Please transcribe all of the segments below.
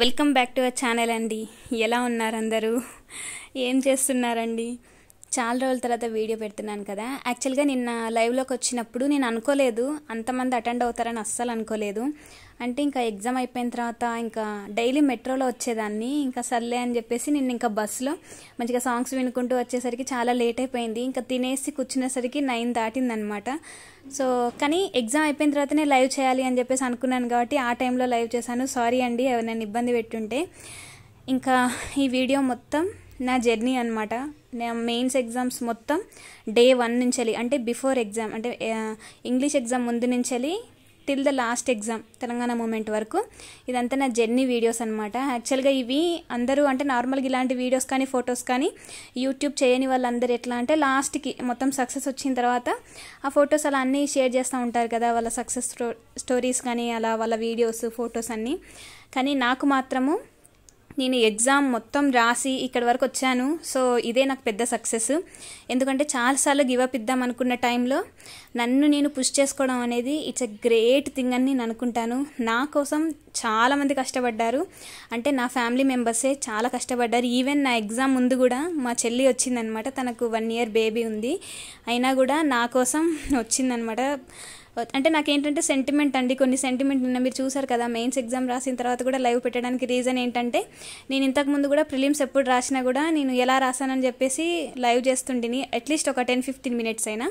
welcome back to our channel అండి ఎలా ఉన్నారందరూ ఏం చేస్తున్నారండి చాలా రోజుల తర్వాత వీడియో పెడుతున్నాను కదా యాక్చువల్గా నిన్న లైవ్లోకి వచ్చినప్పుడు నేను అనుకోలేదు అంతమంది అటెండ్ అవుతారని అస్సలు అనుకోలేదు అంటే ఇంకా ఎగ్జామ్ అయిపోయిన తర్వాత ఇంకా డైలీ మెట్రోలో వచ్చేదాన్ని ఇంకా సర్లే అని చెప్పేసి నేను ఇంకా బస్సులో మంచిగా సాంగ్స్ వినుకుంటూ వచ్చేసరికి చాలా లేట్ అయిపోయింది ఇంకా తినేసి కూర్చునేసరికి నైన్ దాటిందనమాట సో కానీ ఎగ్జామ్ అయిపోయిన తర్వాతనే లైవ్ చేయాలి అని చెప్పేసి అనుకున్నాను కాబట్టి ఆ టైంలో లైవ్ చేశాను సారీ అండి నన్ను ఇబ్బంది పెట్టుంటే ఇంకా ఈ వీడియో మొత్తం నా జర్నీ అనమాట నా మెయిన్స్ ఎగ్జామ్స్ మొత్తం డే వన్ నుంచి అంటే బిఫోర్ ఎగ్జామ్ అంటే ఇంగ్లీష్ ఎగ్జామ్ ముందు నుంచి till the last exam Telangana moment వరకు ఇదంతా నా జర్నీ వీడియోస్ అనమాట యాక్చువల్గా ఇవి అందరూ అంటే నార్మల్గా ఇలాంటి వీడియోస్ కానీ ఫొటోస్ కానీ యూట్యూబ్ చేయని వాళ్ళందరూ ఎట్లా అంటే లాస్ట్కి మొత్తం సక్సెస్ వచ్చిన తర్వాత ఆ ఫొటోస్ అలా అన్నీ షేర్ చేస్తూ ఉంటారు కదా వాళ్ళ సక్సెస్ స్టోరీస్ కానీ అలా వాళ్ళ వీడియోస్ ఫొటోస్ అన్నీ కానీ నాకు మాత్రము నేను ఎగ్జామ్ మొత్తం రాసి ఇక్కడ వరకు వచ్చాను సో ఇదే నాకు పెద్ద సక్సెస్ ఎందుకంటే చాలాసార్లు గివప్ ఇద్దాం అనుకున్న టైంలో నన్ను నేను పుష్ చేసుకోవడం అనేది ఇట్స్ ఎ గ్రేట్ థింగ్ అని నేను అనుకుంటాను నా కోసం చాలామంది కష్టపడ్డారు అంటే నా ఫ్యామిలీ మెంబర్సే చాలా కష్టపడ్డారు ఈవెన్ నా ఎగ్జామ్ ముందు కూడా మా చెల్లి వచ్చిందనమాట తనకు వన్ ఇయర్ బేబీ ఉంది అయినా కూడా నా కోసం వచ్చిందనమాట అంటే నాకు ఏంటంటే సెంటిమెంట్ అండి కొన్ని సెంటిమెంట్ నిన్న మీరు చూసారు కదా మెయిన్స్ ఎగ్జామ్ రాసిన తర్వాత కూడా లైవ్ పెట్టడానికి రీజన్ ఏంటంటే నేను ఇంతకుముందు కూడా ప్రిలిమ్స్ ఎప్పుడు రాసినా కూడా నేను ఎలా రాసానని చెప్పేసి లైవ్ చేస్తుంటిని అట్లీస్ట్ ఒక టెన్ ఫిఫ్టీన్ మినిట్స్ అయినా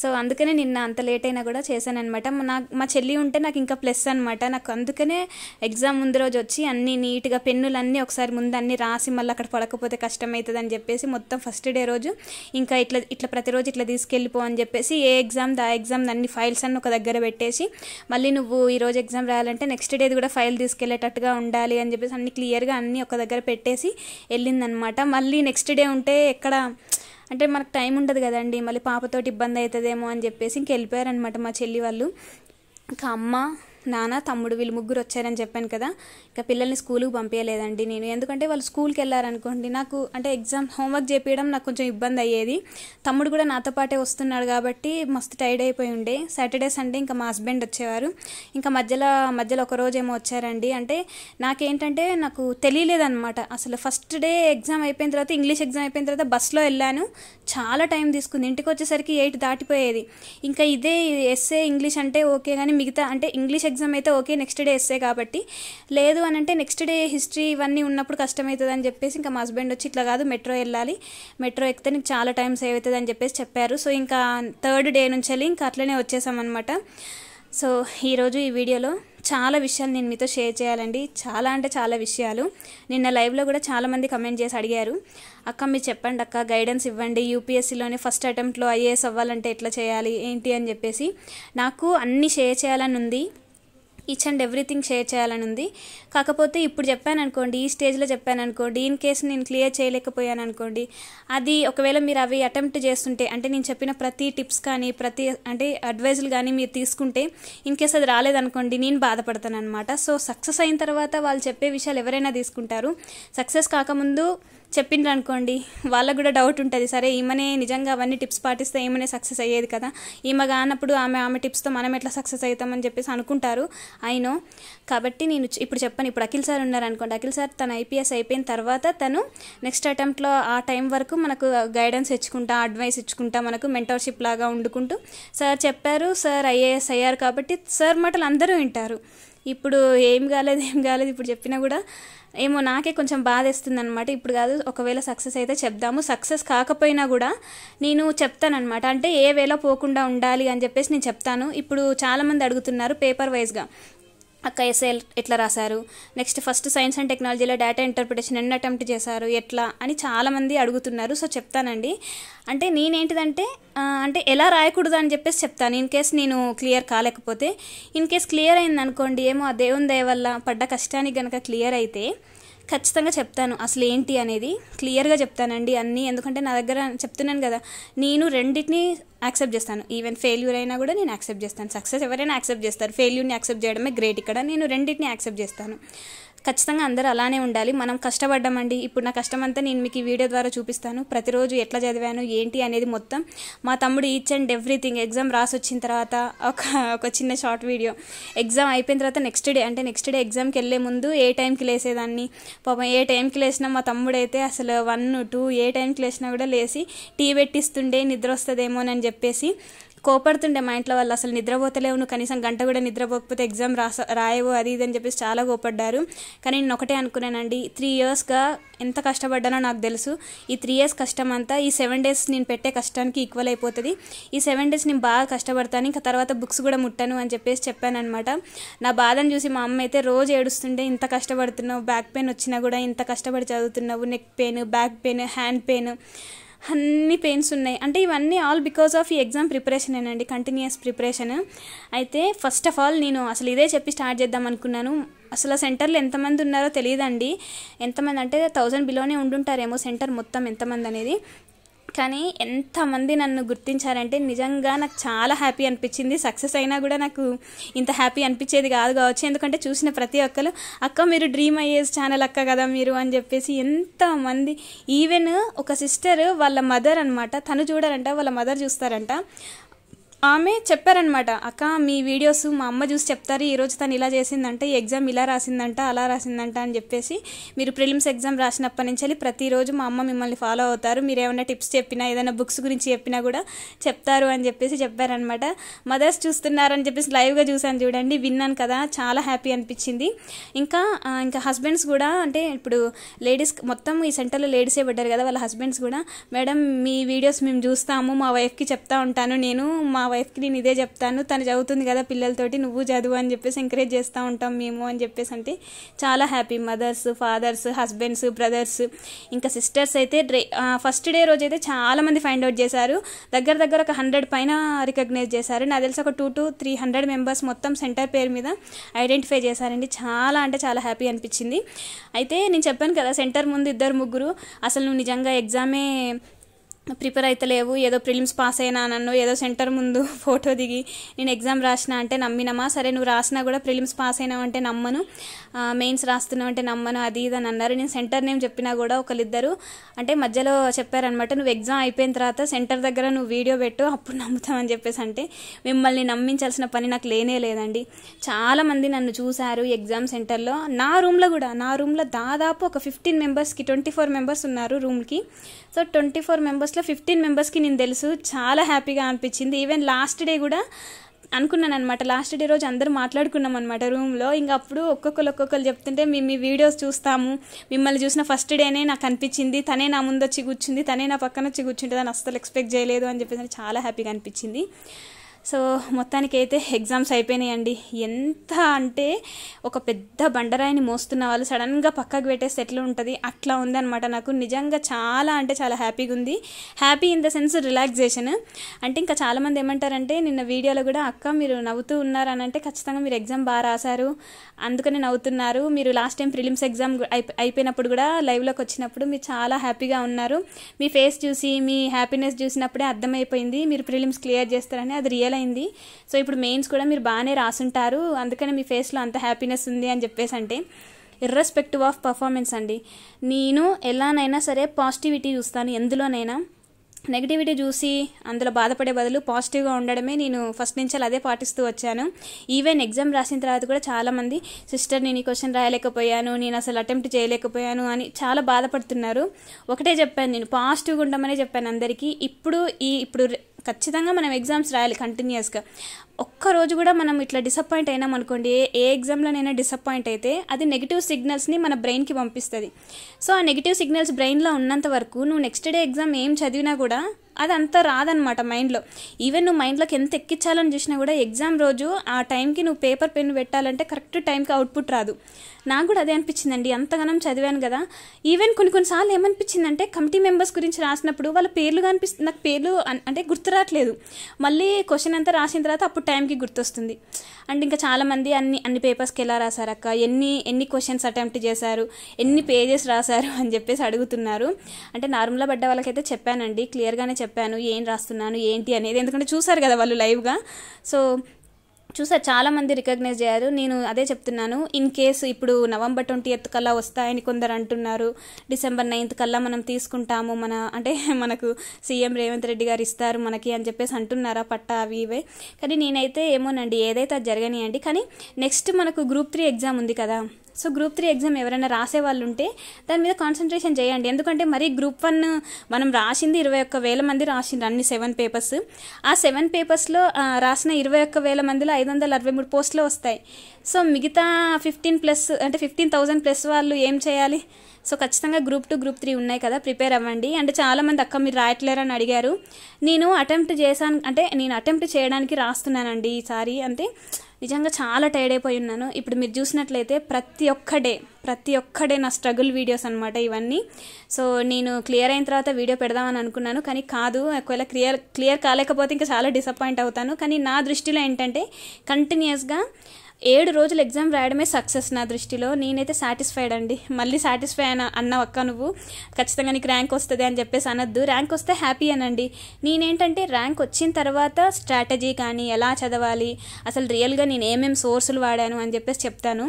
సో అందుకనే నిన్న అంత లేట్ అయినా కూడా చేశాను అనమాట నా మా చెల్లి ఉంటే నాకు ఇంకా ప్లస్ అనమాట నాకు అందుకనే ఎగ్జామ్ ముందు రోజు వచ్చి అన్నీ నీట్గా పెన్నులన్నీ ఒకసారి ముందు అన్నీ రాసి మళ్ళీ అక్కడ పడకపోతే కష్టమవుతుంది అని చెప్పేసి మొత్తం ఫస్ట్ డే రోజు ఇంకా ఇట్లా ఇట్లా ప్రతిరోజు ఇట్లా తీసుకెళ్ళిపో అని చెప్పేసి ఏ ఎగ్జామ్ దా ఎగ్జామ్ అన్ని ఫైల్స్ అన్ని ఒక దగ్గర పెట్టేసి మళ్ళీ నువ్వు ఈ రోజు ఎగ్జామ్ రాయాలంటే నెక్స్ట్ డేది కూడా ఫైల్ తీసుకెళ్ళేటట్టుగా ఉండాలి అని చెప్పేసి అన్ని క్లియర్గా అన్నీ ఒక దగ్గర పెట్టేసి వెళ్ళిందనమాట మళ్ళీ నెక్స్ట్ డే ఉంటే ఎక్కడ అంటే మనకు టైం ఉండదు కదండి మళ్ళీ పాపతోటి ఇబ్బంది అవుతుందేమో అని చెప్పేసి ఇంకెళ్ళిపోయారనమాట మా చెల్లి వాళ్ళు ఇంకా అమ్మ నాన్న తమ్ముడు వీళ్ళు ముగ్గురు వచ్చారని చెప్పాను కదా ఇంకా పిల్లల్ని స్కూల్కి పంపించలేదండి నేను ఎందుకంటే వాళ్ళు స్కూల్కి వెళ్ళారనుకోండి నాకు అంటే ఎగ్జామ్ హోంవర్క్ చేపించడం నాకు కొంచెం ఇబ్బంది అయ్యేది తమ్ముడు కూడా నాతో పాటే వస్తున్నాడు కాబట్టి మస్తు టైర్డ్ అయిపోయి ఉండే సాటర్డే సండే ఇంకా మా హస్బెండ్ వచ్చేవారు ఇంకా మధ్యలో మధ్యలో ఒక రోజు ఏమో వచ్చారండి అంటే నాకేంటంటే నాకు తెలియలేదన్నమాట అసలు ఫస్ట్ డే ఎగ్జామ్ అయిపోయిన తర్వాత ఇంగ్లీష్ ఎగ్జామ్ అయిపోయిన తర్వాత బస్సులో వెళ్ళాను చాలా టైం తీసుకుంది ఇంటికి వచ్చేసరికి ఎయిట్ దాటిపోయేది ఇంకా ఇదే ఎస్ఏ ఇంగ్లీష్ అంటే ఓకే కానీ మిగతా అంటే ఇంగ్లీష్ ఎగ్జామ్ అయితే ఓకే నెక్స్ట్ డే ఎస్సే కాబట్టి లేదు అని అంటే నెక్స్ట్ డే హిస్టరీ ఇవన్నీ ఉన్నప్పుడు కష్టమవుతుంది అని చెప్పేసి ఇంకా మా హస్బెండ్ వచ్చి ఇట్లా కాదు మెట్రో వెళ్ళాలి మెట్రో ఎక్కితే నీకు చాలా టైం సేవ్ అవుతుంది అని చెప్పేసి చెప్పారు సో ఇంకా థర్డ్ డే నుంచి వెళ్ళి ఇంకా అట్లనే వచ్చేసామన్నమాట సో ఈరోజు ఈ వీడియోలో చాలా విషయాలు నేను మీతో షేర్ చేయాలండి చాలా అంటే చాలా విషయాలు నిన్న లైవ్లో కూడా చాలామంది కమెంట్ చేసి అడిగారు అక్క మీరు చెప్పండి అక్క గైడెన్స్ ఇవ్వండి యూపీఎస్సీలోనే ఫస్ట్ అటెంప్ట్లో ఐఏఎస్ అవ్వాలంటే ఎట్లా చేయాలి ఏంటి అని చెప్పేసి నాకు అన్నీ షేర్ చేయాలని ఉంది ఈచ్ అండ్ ఎవ్రీథింగ్ షేర్ చేయాలని ఉంది కాకపోతే ఇప్పుడు చెప్పాను అనుకోండి ఈ స్టేజ్లో చెప్పాను అనుకోండి ఇన్ కేసు నేను క్లియర్ చేయలేకపోయాను అనుకోండి అది ఒకవేళ మీరు అవి అటెంప్ట్ చేస్తుంటే అంటే నేను చెప్పిన ప్రతి టిప్స్ కానీ ప్రతి అంటే అడ్వైజులు కానీ మీరు తీసుకుంటే ఇన్ కేసు అది రాలేదనుకోండి నేను బాధపడతాను అనమాట సో సక్సెస్ అయిన తర్వాత వాళ్ళు చెప్పే విషయాలు ఎవరైనా తీసుకుంటారు సక్సెస్ కాకముందు చెప్పిండ్రు అనుకోండి వాళ్ళకు కూడా డౌట్ ఉంటుంది సరే ఈమెనే నిజంగా అవన్నీ టిప్స్ పాటిస్తే ఈమెనే సక్సెస్ అయ్యేది కదా ఈమె కానప్పుడు ఆమె ఆమె టిప్స్తో మనం ఎట్లా సక్సెస్ అవుతామని చెప్పేసి అనుకుంటారు అయినో కాబట్టి నేను ఇప్పుడు చెప్పాను ఇప్పుడు అఖిల్ సార్ ఉన్నారు అనుకోండి అఖిల్ సార్ తన ఐపీఎస్ అయిపోయిన తర్వాత తను నెక్స్ట్ అటెంప్ట్లో ఆ టైం వరకు మనకు గైడెన్స్ ఇచ్చుకుంటా అడ్వైస్ ఇచ్చుకుంటా మనకు మెంటర్షిప్ లాగా వండుకుంటూ సార్ చెప్పారు సార్ ఐఏఎస్ అయ్యారు కాబట్టి సార్ మాటలు అందరూ వింటారు ఇప్పుడు ఏం కాలేదు ఏం కాలేదు ఇప్పుడు చెప్పినా కూడా ఏమో నాకే కొంచెం బాధ అనమాట ఇప్పుడు కాదు ఒకవేళ సక్సెస్ అయితే చెప్దాము సక్సెస్ కాకపోయినా కూడా నేను చెప్తానమాట అంటే ఏ వేళ పోకుండా ఉండాలి అని చెప్పేసి నేను చెప్తాను ఇప్పుడు చాలామంది అడుగుతున్నారు పేపర్ వైజ్గా అక్క ఎస్ఏ ఎట్లా రాశారు నెక్స్ట్ ఫస్ట్ సైన్స్ అండ్ టెక్నాలజీలో డేటా ఇంటర్ప్రిటేషన్ ఎన్ని అటెంప్ట్ చేశారు ఎట్లా అని చాలామంది అడుగుతున్నారు సో చెప్తానండి అంటే నేనేంటిదంటే అంటే ఎలా రాయకూడదు అని చెప్పేసి చెప్తాను ఇన్ కేస్ నేను క్లియర్ కాలేకపోతే ఇన్ కేస్ క్లియర్ అయింది అనుకోండి ఏమో ఆ దేవుని దయ వల్ల పడ్డ కష్టానికి కనుక క్లియర్ అయితే ఖచ్చితంగా చెప్తాను అసలు ఏంటి అనేది క్లియర్గా చెప్తానండి అన్నీ ఎందుకంటే నా దగ్గర చెప్తున్నాను కదా నేను రెండింటిని యాక్సెప్ట్ చేస్తాను ఈవెన్ ఫెయిల్యూర్ అయినా కూడా నేను యాక్సెప్ట్ చేస్తాను సక్సెస్ ఎవరైనా యాక్సెప్ట్ చేస్తారు ఫెయిల్యూర్ని యాక్సెప్ట్ చేయడమే గ్రేట్ ఇక్కడ నేను రెండింటిని యాక్సెప్ట్ చేస్తాను ఖచ్చితంగా అందరు అలానే ఉండాలి మనం కష్టపడ్డామండి ఇప్పుడు నా కష్టం అంతా నేను మీకు ఈ వీడియో ద్వారా చూపిస్తాను ప్రతిరోజు ఎట్లా చదివాను ఏంటి అనేది మొత్తం మా తమ్ముడు ఈచ్ అండ్ ఎవ్రీథింగ్ ఎగ్జామ్ రాసి వచ్చిన తర్వాత ఒక ఒక చిన్న షార్ట్ వీడియో ఎగ్జామ్ అయిపోయిన తర్వాత నెక్స్ట్ డే అంటే నెక్స్ట్ డే ఎగ్జామ్కి వెళ్ళే ముందు ఏ టైంకి లేసేదాన్ని పాపం ఏ టైంకి లేచినా మా తమ్ముడైతే అసలు వన్ టూ ఏ టైంకి లేచినా కూడా లేచి టీ పెట్టిస్తుండే నిద్ర వస్తుందేమోనని చెప్పేసి కోపడుతుండే మా ఇంట్లో వాళ్ళు అసలు నిద్రపోతలేవు నువ్వు కనీసం గంట కూడా నిద్రపోకపోతే ఎగ్జామ్ రాస రాయవు అది ఇది అని చెప్పేసి చాలా కోపడ్డారు కానీ నేను ఒకటే అనుకున్నానండి త్రీ ఇయర్స్గా ఎంత కష్టపడ్డానో నాకు తెలుసు ఈ త్రీ ఇయర్స్ కష్టం అంతా ఈ సెవెన్ డేస్ నేను పెట్టే కష్టానికి ఈక్వల్ అయిపోతుంది ఈ సెవెన్ డేస్ నేను బాగా కష్టపడతాను ఇంకా తర్వాత బుక్స్ కూడా ముట్టాను అని చెప్పేసి చెప్పానమాట నా బాధను చూసి మా అమ్మ అయితే రోజు ఏడుస్తుండే ఇంత కష్టపడుతున్నావు బ్యాక్ పెయిన్ వచ్చినా కూడా ఇంత కష్టపడి చదువుతున్నావు neck pain back pain hand pain అన్ని పెయిన్స్ ఉన్నాయి అంటే ఇవన్నీ ఆల్ బికాస్ ఆఫ్ ఈ ఎగ్జామ్ ప్రిపరేషనేనండి కంటిన్యూస్ ప్రిపరేషన్ అయితే ఫస్ట్ ఆఫ్ ఆల్ నేను అసలు ఇదే చెప్పి స్టార్ట్ చేద్దాం అనుకున్నాను అసలు సెంటర్లో ఎంతమంది ఉన్నారో తెలియదండి ఎంతమంది అంటే థౌజండ్ బిలోనే ఉండుంటారేమో సెంటర్ మొత్తం ఎంతమంది అనేది కానీ ఎంతమంది నన్ను గుర్తించారంటే నిజంగా నాకు చాలా హ్యాపీ అనిపించింది సక్సెస్ అయినా కూడా నాకు ఇంత హ్యాపీ అనిపించేది కాదు కావచ్చు ఎందుకంటే చూసిన ప్రతి ఒక్కరు అక్క మీరు డ్రీమ్ అయ్యేస్ ఛానల్ అక్క కదా మీరు అని చెప్పేసి ఎంతమంది ఈవెన్ ఒక సిస్టర్ వాళ్ళ మదర్ అనమాట తను చూడరంట వాళ్ళ మదర్ చూస్తారంట ఆమె చెప్పారనమాట అక్క మీ వీడియోస్ మా అమ్మ చూసి చెప్తారు ఈరోజు తను ఇలా చేసిందంట ఈ ఎగ్జామ్ ఇలా రాసిందంట అలా రాసిందంట అని చెప్పేసి మీరు ప్రిలిమ్స్ ఎగ్జామ్ రాసినప్పటి నుంచి వెళ్ళి ప్రతిరోజు మా అమ్మ మిమ్మల్ని ఫాలో అవుతారు మీరు ఏమైనా టిప్స్ చెప్పినా ఏదైనా బుక్స్ గురించి చెప్పినా కూడా చెప్తారు అని చెప్పేసి చెప్పారనమాట మదర్స్ చూస్తున్నారని చెప్పేసి లైవ్గా చూశాను చూడండి విన్నాను కదా చాలా హ్యాపీ అనిపించింది ఇంకా ఇంకా హస్బెండ్స్ కూడా అంటే ఇప్పుడు లేడీస్ మొత్తం ఈ సెంటర్లో లేడీసే పడ్డారు కదా వాళ్ళ హస్బెండ్స్ కూడా మేడం మీ వీడియోస్ మేము చూస్తాము మా వైఫ్కి చెప్తా ఉంటాను నేను మా వైఫ్కి నేను ఇదే చెప్తాను తను చదువుతుంది కదా పిల్లలతోటి నువ్వు చదువు అని చెప్పేసి ఎంకరేజ్ చేస్తూ ఉంటాం మేము అని చెప్పేసి అంటే చాలా happy mothers fathers husbands brothers ఇంకా సిస్టర్స్ అయితే డ్రై ఫస్ట్ డే రోజు అయితే మంది ఫైండ్ అవుట్ చేశారు దగ్గర దగ్గర ఒక హండ్రెడ్ పైన రికగ్నైజ్ చేశారు నాకు తెలిసి ఒక two to three hundred members మొత్తం సెంటర్ పేరు మీద ఐడెంటిఫై చేశారండి చాలా అంటే చాలా హ్యాపీ అనిపించింది అయితే నేను చెప్పాను కదా సెంటర్ ముందు ఇద్దరు ముగ్గురు అసలు నువ్వు నిజంగా ఎగ్జామే ప్రిపేర్ అయితే లేవు ఏదో ప్రిలిమ్స్ పాస్ అయినా నన్ను ఏదో సెంటర్ ముందు ఫోటో దిగి నేను ఎగ్జామ్ రాసిన అంటే నమ్మినమా సరే నువ్వు రాసినా కూడా ప్రిలిమ్స్ పాస్ అయినావు అంటే నమ్మను మెయిన్స్ రాస్తున్నావు అంటే నమ్మను అది ఇది అని అన్నారు నేను సెంటర్ నేమ్ చెప్పినా కూడా ఒకరిద్దరు అంటే మధ్యలో చెప్పారనమాట నువ్వు ఎగ్జామ్ అయిపోయిన తర్వాత సెంటర్ దగ్గర నువ్వు వీడియో పెట్టు అప్పుడు నమ్ముతామని చెప్పేసి అంటే మిమ్మల్ని నమ్మించాల్సిన పని నాకు లేనే లేదండి చాలామంది నన్ను చూశారు ఎగ్జామ్ సెంటర్లో నా రూమ్లో కూడా నా రూమ్లో దాదాపు ఒక ఫిఫ్టీన్ మెంబర్స్కి ట్వంటీ ఫోర్ మెంబర్స్ ఉన్నారు రూమ్కి సో ట్వంటీ ఫోర్ మెంబర్స్లో ఫిఫ్టీన్ మెంబర్స్కి నేను తెలుసు చాలా హ్యాపీగా అనిపించింది ఈవెన్ లాస్ట్ డే కూడా అనుకున్నాను అనమాట లాస్ట్ డే రోజు అందరూ మాట్లాడుకున్నాం అనమాట రూమ్లో ఇంకా అప్పుడు ఒక్కొక్కరు ఒక్కొక్కరు చెప్తుంటే మేము మీ వీడియోస్ చూస్తాము మిమ్మల్ని చూసిన ఫస్ట్ డేనే నాకు అనిపించింది తనే నా ముందు వచ్చి కూర్చుంది తనే నా పక్కన వచ్చి కూర్చుంటే అని అస్సలు ఎక్స్పెక్ట్ చేయలేదు అని చెప్పేసి చాలా హ్యాపీగా అనిపించింది సో మొత్తానికి అయితే ఎగ్జామ్స్ అయిపోయినాయండి ఎంత అంటే ఒక పెద్ద బండరాయిని మోస్తున్న వాళ్ళు సడన్గా పక్కకు పెట్టే ఎట్లా ఉంటుంది అట్లా ఉందన్నమాట నాకు నిజంగా చాలా అంటే చాలా హ్యాపీగా ఉంది happy in the sense relaxation అంటే ఇంకా చాలామంది ఏమంటారంటే నిన్న వీడియోలో కూడా అక్క మీరు నవ్వుతూ ఉన్నారని అంటే ఖచ్చితంగా మీరు ఎగ్జామ్ బాగా రాశారు అందుకని నవ్వుతున్నారు మీరు లాస్ట్ టైం ప్రిలిమ్స్ ఎగ్జామ్ అయిపోయినప్పుడు కూడా లైవ్లోకి వచ్చినప్పుడు మీరు చాలా హ్యాపీగా ఉన్నారు మీ ఫేస్ చూసి మీ హ్యాపీనెస్ చూసినప్పుడే అర్థమైపోయింది మీరు ప్రిలిమ్స్ క్లియర్ చేస్తారని అది రియల్ అయింది సో ఇప్పుడు మెయిన్స్ కూడా మీరు బాగానే రాసుంటారు అందుకని మీ ఫేస్లో అంత హ్యాపీనెస్ ఉంది అని చెప్పేసి అంటే ఇర్రెస్పెక్టివ్ ఆఫ్ పర్ఫార్మెన్స్ అండి నేను ఎలానైనా సరే పాజిటివిటీ చూస్తాను ఎందులోనైనా నెగిటివిటీ చూసి అందులో బాధపడే బదులు పాజిటివ్గా ఉండడమే నేను ఫస్ట్ నుంచి అలా అదే పాటిస్తూ వచ్చాను ఈవెన్ ఎగ్జామ్ రాసిన తర్వాత కూడా చాలామంది సిస్టర్ నేను ఈ క్వశ్చన్ రాయలేకపోయాను నేను అసలు అటెంప్ట్ చేయలేకపోయాను అని చాలా బాధపడుతున్నారు ఒకటే చెప్పాను నేను పాజిటివ్గా ఉండమనే చెప్పాను అందరికీ ఇప్పుడు ఈ ఇప్పుడు ఖచ్చితంగా మనం ఎగ్జామ్స్ రాయాలి కంటిన్యూస్గా ఒక్కరోజు కూడా మనం ఇట్లా డిసప్పాయింట్ అయినాం అనుకోండి ఏ ఏ ఎగ్జామ్లోనైనా డిసప్పాయింట్ అయితే అది నెగిటివ్ సిగ్నల్స్ని మన బ్రెయిన్కి పంపిస్తుంది సో ఆ నెగిటివ్ సిగ్నల్స్ బ్రెయిన్లో ఉన్నంత వరకు నువ్వు నెక్స్ట్ డే ఎగ్జామ్ ఏం చదివినా కూడా అది అంత రాదనమాట మైండ్లో ఈవెన్ నువ్వు మైండ్లోకి ఎంత ఎక్కించాలని చూసినా కూడా ఎగ్జామ్ రోజు ఆ టైంకి నువ్వు పేపర్ పెన్ పెట్టాలంటే కరెక్ట్ టైంకి అవుట్పుట్ రాదు నాకు కూడా అదే అనిపించిందండి అంతగానం చదివాను కదా ఈవెన్ కొన్ని కొన్నిసార్లు ఏమనిపించిందంటే కమిటీ మెంబర్స్ గురించి రాసినప్పుడు వాళ్ళ పేర్లు కనిపిస్తుంది నాకు పేర్లు అంటే గుర్తు రావట్లేదు మళ్ళీ క్వశ్చన్ అంతా రాసిన తర్వాత అప్పుడు టైంకి గుర్తొస్తుంది అండ్ ఇంకా చాలామంది అన్ని అన్ని పేపర్స్కి ఎలా రాశారక్క ఎన్ని ఎన్ని క్వశ్చన్స్ అటెంప్ట్ చేశారు ఎన్ని పేజెస్ రాశారు అని చెప్పేసి అడుగుతున్నారు అంటే నార్మల్గా పడ్డ వాళ్ళకైతే చెప్పానండి క్లియర్గానే చెప్పాను ఏం రాస్తున్నాను ఏంటి అనేది ఎందుకంటే చూసారు కదా వాళ్ళు లైవ్గా సో చాలా చాలామంది రికగ్నైజ్ చేయారు నేను అదే చెప్తున్నాను ఇన్ కేసు ఇప్పుడు నవంబర్ ట్వంటీ ఎయిత్ కల్లా వస్తాయని కొందరు అంటున్నారు డిసెంబర్ నైన్త్ కల్లా మనం తీసుకుంటాము మన అంటే మనకు సీఎం రేవంత్ రెడ్డి గారు ఇస్తారు మనకి అని చెప్పేసి అంటున్నారా పట్ట అవి ఇవే కానీ నేనైతే ఏమోనండి ఏదైతే అది జరగనియండి కానీ నెక్స్ట్ మనకు గ్రూప్ త్రీ ఎగ్జామ్ ఉంది కదా సో గ్రూప్ త్రీ ఎగ్జామ్ ఎవరైనా రాసే వాళ్ళు ఉంటే దాని మీద కాన్సన్ట్రేషన్ చేయండి ఎందుకంటే మరి గ్రూప్ వన్ మనం రాసింది ఇరవై ఒక్క వేల మంది రాసింది అన్ని సెవెన్ పేపర్స్ ఆ సెవెన్ పేపర్స్లో రాసిన ఇరవై ఒక్క వేల మందిలో ఐదు వందల అరవై మూడు పోస్టులు వస్తాయి సో మిగతా ఫిఫ్టీన్ ప్లస్ అంటే ఫిఫ్టీన్ థౌజండ్ ప్లస్ వాళ్ళు ఏం చేయాలి సో ఖచ్చితంగా గ్రూప్ టూ గ్రూప్ త్రీ ఉన్నాయి కదా ప్రిపేర్ అవ్వండి అంటే చాలామంది అక్క మీరు రాయట్లేరని అడిగారు నేను అటెంప్ట్ చేశాను అంటే నేను అటెంప్ట్ చేయడానికి రాస్తున్నానండి ఈసారి అంటే నిజంగా చాలా టైర్డ్ అయిపోయి ఉన్నాను ఇప్పుడు మీరు చూసినట్లయితే ప్రతి ఒక్క డే ప్రతి ఒక్క డే నా స్ట్రగుల్ వీడియోస్ అనమాట ఇవన్నీ సో నేను క్లియర్ అయిన తర్వాత వీడియో పెడదామని అనుకున్నాను కానీ కాదు ఒకవేళ క్లియర్ క్లియర్ కాలేకపోతే ఇంకా చాలా డిసప్పాయింట్ అవుతాను కానీ నా దృష్టిలో ఏంటంటే కంటిన్యూస్గా ఏడు రోజులు ఎగ్జామ్ రాయడమే సక్సెస్ నా దృష్టిలో నేనైతే సాటిస్ఫైడ్ అండి మళ్ళీ సాటిస్ఫై అయిన అన్న ఒక్క నువ్వు ఖచ్చితంగా నీకు ర్యాంక్ వస్తుంది అని చెప్పేసి అనొద్దు ర్యాంక్ వస్తే హ్యాపీ అనండి నేనేంటంటే ర్యాంక్ వచ్చిన తర్వాత స్ట్రాటజీ కానీ ఎలా చదవాలి అసలు రియల్గా నేను ఏమేమి సోర్సులు వాడాను అని చెప్పేసి చెప్తాను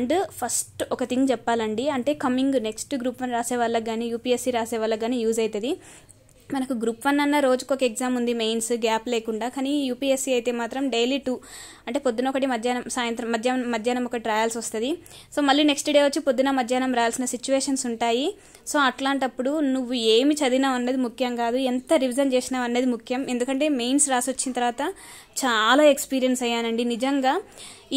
అండ్ ఫస్ట్ ఒక థింగ్ చెప్పాలండి అంటే కమింగ్ నెక్స్ట్ గ్రూప్ వన్ రాసే వాళ్ళకి కానీ యూపీఎస్సీ రాసే వాళ్ళకి కానీ యూజ్ అవుతుంది మనకు గ్రూప్ వన్ అన్న రోజుకు ఒక ఎగ్జామ్ ఉంది మెయిన్స్ గ్యాప్ లేకుండా కానీ యూపీఎస్సీ అయితే మాత్రం డైలీ టూ అంటే పొద్దున ఒకటి మధ్యాహ్నం సాయంత్రం మధ్యాహ్నం మధ్యాహ్నం ఒకటి రాయాల్సి వస్తుంది సో మళ్ళీ నెక్స్ట్ డే వచ్చి పొద్దున మధ్యాహ్నం రాయాల్సిన సిచ్యువేషన్స్ ఉంటాయి సో అట్లాంటప్పుడు నువ్వు ఏమి చదివినావు అన్నది ముఖ్యం కాదు ఎంత రివిజన్ చేసినావు అనేది ముఖ్యం ఎందుకంటే మెయిన్స్ రాసి వచ్చిన తర్వాత చాలా ఎక్స్పీరియన్స్ అయ్యానండి నిజంగా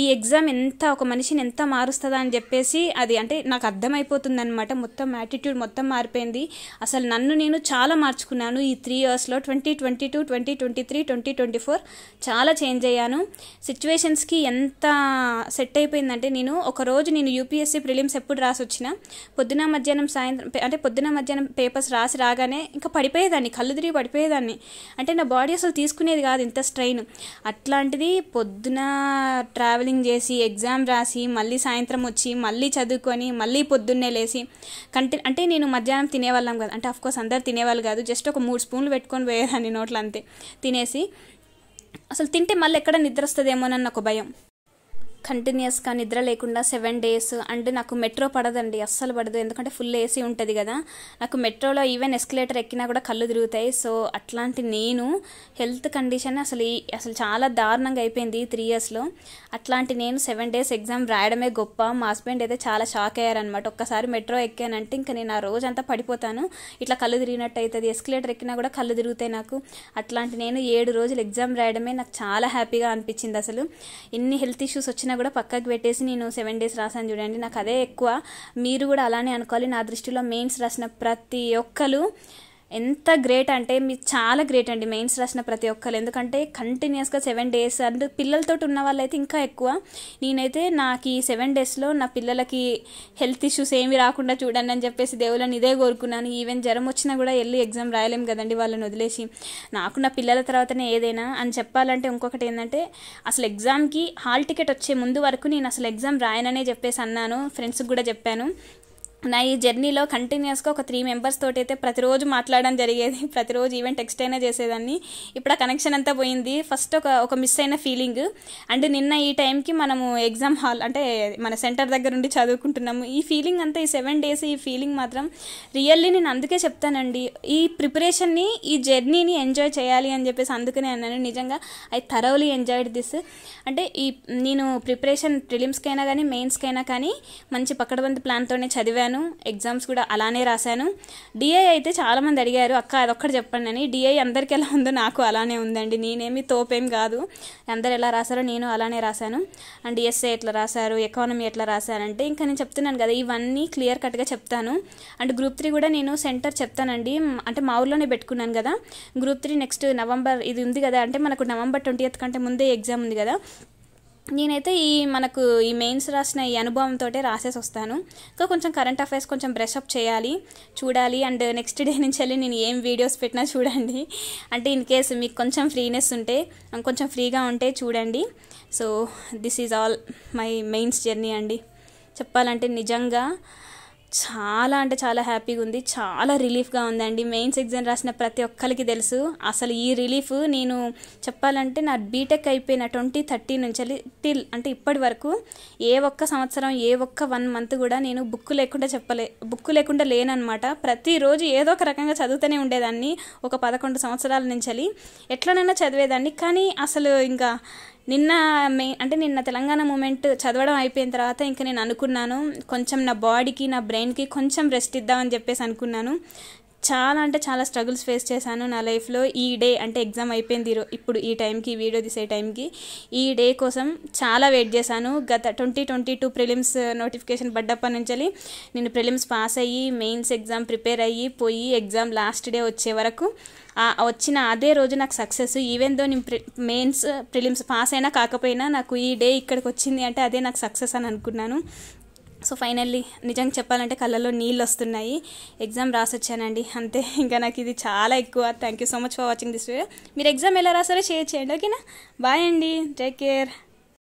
ఈ ఎగ్జామ్ ఎంత ఒక మనిషిని ఎంత మారుస్తుందా అని చెప్పేసి అది అంటే నాకు అర్థమైపోతుంది అనమాట మొత్తం యాటిట్యూడ్ మొత్తం మారిపోయింది అసలు నన్ను నేను చాలా మార్చుకున్నాను ఈ త్రీ ఇయర్స్లో twenty twenty two twenty twenty three twenty twenty four చాలా చేంజ్ అయ్యాను సిచ్యువేషన్స్కి ఎంత సెట్ అయిపోయిందంటే నేను ఒకరోజు నేను యూపీఎస్సీ ప్రిలిమ్స్ ఎప్పుడు రాసి వచ్చిన పొద్దున మధ్యాహ్నం సాయంత్రం అంటే పొద్దున మధ్యాహ్నం పేపర్స్ రాసి రాగానే ఇంకా పడిపోయేదాన్ని కళ్ళు తిరిగి పడిపోయేదాన్ని అంటే నా బాడీ అసలు తీసుకునేది కాదు ఇంత స్ట్రెయిన్ అట్లాంటిది పొద్దున ట్రావెల్ ట్రావెలింగ్ చేసి ఎగ్జామ్ రాసి మళ్ళీ సాయంత్రం వచ్చి మళ్ళీ చదువుకొని మళ్ళీ పొద్దున్నే లేసి కంటి అంటే నేను మధ్యాహ్నం తినేవాళ్ళం కదా అంటే అఫ్కోర్స్ అందరు తినేవాళ్ళు కాదు జస్ట్ ఒక మూడు స్పూన్లు పెట్టుకొని పోయేదాన్ని నోట్లంతే తినేసి అసలు తింటే మళ్ళీ ఎక్కడ నిద్ర వస్తుందేమోనన్న ఒక భయం కంటిన్యూస్గా నిద్ర లేకుండా సెవెన్ డేస్ అంటే నాకు మెట్రో పడదండి అస్సలు పడదు ఎందుకంటే ఫుల్ ఏసీ ఉంటుంది కదా నాకు మెట్రోలో ఈవెన్ ఎస్కలేటర్ ఎక్కినా కూడా కళ్ళు తిరుగుతాయి సో అట్లాంటి నేను హెల్త్ కండిషన్ అసలు అసలు చాలా దారుణంగా అయిపోయింది త్రీ ఇయర్స్లో అట్లాంటి నేను సెవెన్ డేస్ ఎగ్జామ్ రాయడమే గొప్ప మా హస్బెండ్ అయితే చాలా షాక్ అయ్యారనమాట ఒక్కసారి మెట్రో ఎక్కానంటే ఇంకా నేను ఆ రోజంతా పడిపోతాను ఇట్లా కళ్ళు తిరిగినట్టు అవుతుంది ఎస్కలేటర్ ఎక్కినా కూడా కళ్ళు తిరుగుతాయి నాకు అట్లాంటి నేను ఏడు రోజులు ఎగ్జామ్ రాయడమే నాకు చాలా హ్యాపీగా అనిపించింది అసలు ఎన్ని హెల్త్ ఇష్యూస్ వచ్చిన వచ్చినా కూడా పక్కకు పెట్టేసి నేను సెవెన్ డేస్ రాసాను చూడండి నాకు అదే ఎక్కువ మీరు కూడా అలానే అనుకోవాలి నా దృష్టిలో మెయిన్స్ రాసిన ప్రతి ఒక్కరు ఎంత గ్రేట్ అంటే మీరు చాలా గ్రేట్ అండి మెయిన్స్ రాసిన ప్రతి ఒక్కరు ఎందుకంటే కంటిన్యూస్గా సెవెన్ డేస్ అండ్ పిల్లలతో ఉన్న వాళ్ళైతే ఇంకా ఎక్కువ నేనైతే నాకు ఈ సెవెన్ డేస్లో నా పిల్లలకి హెల్త్ ఇష్యూస్ ఏమి రాకుండా చూడండి అని చెప్పేసి దేవుళ్ళని ఇదే కోరుకున్నాను ఈవెన్ జ్వరం వచ్చినా కూడా వెళ్ళి ఎగ్జామ్ రాయలేం కదండి వాళ్ళని వదిలేసి నాకు నా పిల్లల తర్వాతనే ఏదైనా అని చెప్పాలంటే ఇంకొకటి ఏంటంటే అసలు ఎగ్జామ్కి హాల్ టికెట్ వచ్చే ముందు వరకు నేను అసలు ఎగ్జామ్ రాయననే చెప్పేసి అన్నాను ఫ్రెండ్స్కి కూడా చెప్పాను నా ఈ జర్నీలో కంటిన్యూస్గా ఒక త్రీ మెంబర్స్ తోటి అయితే ప్రతిరోజు మాట్లాడడం జరిగేది ప్రతిరోజు ఈవెంట్ టెక్స్ట్ అయినా చేసేదాన్ని ఇప్పుడు ఆ కనెక్షన్ అంతా పోయింది ఫస్ట్ ఒక ఒక మిస్ అయిన ఫీలింగ్ అండ్ నిన్న ఈ టైంకి మనము ఎగ్జామ్ హాల్ అంటే మన సెంటర్ దగ్గర ఉండి చదువుకుంటున్నాము ఈ ఫీలింగ్ అంతా ఈ సెవెన్ డేస్ ఈ ఫీలింగ్ మాత్రం రియల్లీ నేను అందుకే చెప్తానండి ఈ ప్రిపరేషన్ని ఈ జర్నీని ఎంజాయ్ చేయాలి అని చెప్పేసి అందుకనే అన్నాను నిజంగా ఐ థరోలీ ఎంజాయ్డ్ దిస్ అంటే ఈ నేను ప్రిపరేషన్ ప్రిలిమ్స్కైనా కానీ మెయిన్స్కైనా కానీ మంచి పక్కడబంది ప్లాన్తోనే చదివాను చదివాను ఎగ్జామ్స్ కూడా అలానే రాశాను డిఐ అయితే చాలామంది అడిగారు అక్క అదొక్కటి చెప్పండి అని డిఐ అందరికి ఎలా ఉందో నాకు అలానే ఉందండి నేనేమి తోపేం కాదు అందరు ఎలా రాశారో నేను అలానే రాశాను అండ్ ఎస్ఏ ఎట్లా రాశారు ఎకానమీ ఎట్లా రాశానంటే ఇంకా నేను చెప్తున్నాను కదా ఇవన్నీ క్లియర్ కట్గా చెప్తాను అండ్ గ్రూప్ త్రీ కూడా నేను సెంటర్ చెప్తానండి అంటే మా ఊర్లోనే పెట్టుకున్నాను కదా గ్రూప్ త్రీ నెక్స్ట్ నవంబర్ ఇది ఉంది కదా అంటే మనకు నవంబర్ ట్వంటీ కంటే ముందే ఎగ్జామ్ ఉంది కదా నేనైతే ఈ మనకు ఈ మెయిన్స్ రాసిన ఈ అనుభవంతో రాసేసి వస్తాను ఇంకా కొంచెం కరెంట్ అఫైర్స్ కొంచెం బ్రష్ అప్ చేయాలి చూడాలి అండ్ నెక్స్ట్ డే నుంచి వెళ్ళి నేను ఏం వీడియోస్ పెట్టినా చూడండి అంటే ఇన్ కేస్ మీకు కొంచెం ఫ్రీనెస్ ఉంటే కొంచెం ఫ్రీగా ఉంటే చూడండి so this is all my mains journey అండి చెప్పాలంటే నిజంగా చాలా అంటే చాలా హ్యాపీగా ఉంది చాలా రిలీఫ్గా ఉందండి మెయిన్స్ ఎగ్జామ్ రాసిన ప్రతి ఒక్కరికి తెలుసు అసలు ఈ రిలీఫ్ నేను చెప్పాలంటే నా బీటెక్ అయిపోయిన ట్వంటీ థర్టీ నుంచి టిల్ అంటే ఇప్పటి వరకు ఏ ఒక్క సంవత్సరం ఏ ఒక్క వన్ మంత్ కూడా నేను బుక్ లేకుండా చెప్పలే బుక్ లేకుండా లేనమాట ప్రతిరోజు ఏదో ఒక రకంగా చదువుతూనే ఉండేదాన్ని ఒక పదకొండు సంవత్సరాల నుంచి ఎట్లనైనా చదివేదాన్ని కానీ అసలు ఇంకా నిన్న మే అంటే నిన్న తెలంగాణ మూమెంట్ చదవడం అయిపోయిన తర్వాత ఇంకా నేను అనుకున్నాను కొంచెం నా బాడీకి నా బ్రెయిన్కి కొంచెం రెస్ట్ ఇద్దామని చెప్పేసి అనుకున్నాను చాలా అంటే చాలా స్ట్రగుల్స్ ఫేస్ చేశాను నా లైఫ్లో ఈ డే అంటే ఎగ్జామ్ అయిపోయింది ఇప్పుడు ఈ టైంకి వీడియో తీసే టైంకి ఈ డే కోసం చాలా వెయిట్ చేశాను గత twenty twenty two prelims notification పడ్డప్పటి నుంచి నేను ప్రిలిమ్స్ పాస్ అయ్యి మెయిన్స్ ఎగ్జామ్ ప్రిపేర్ అయ్యి పోయి ఎగ్జామ్ లాస్ట్ డే వచ్చే వరకు వచ్చిన అదే రోజు నాకు సక్సెస్ ఈవెన్ దో నేను మెయిన్స్ ప్రిలిమ్స్ పాస్ అయినా కాకపోయినా నాకు ఈ డే ఇక్కడికి వచ్చింది అంటే అదే నాకు సక్సెస్ అని అనుకున్నాను సో ఫైనల్లీ నిజంగా చెప్పాలంటే కళ్ళలో నీళ్ళు వస్తున్నాయి ఎగ్జామ్ రాసొచ్చానండి అంతే ఇంకా నాకు ఇది చాలా ఎక్కువ thank you so much for watching this video మీరు ఎగ్జామ్ ఎలా రాసారో షేర్ చేయండి ఓకేనా బాయ్ అండి టేక్ కేర్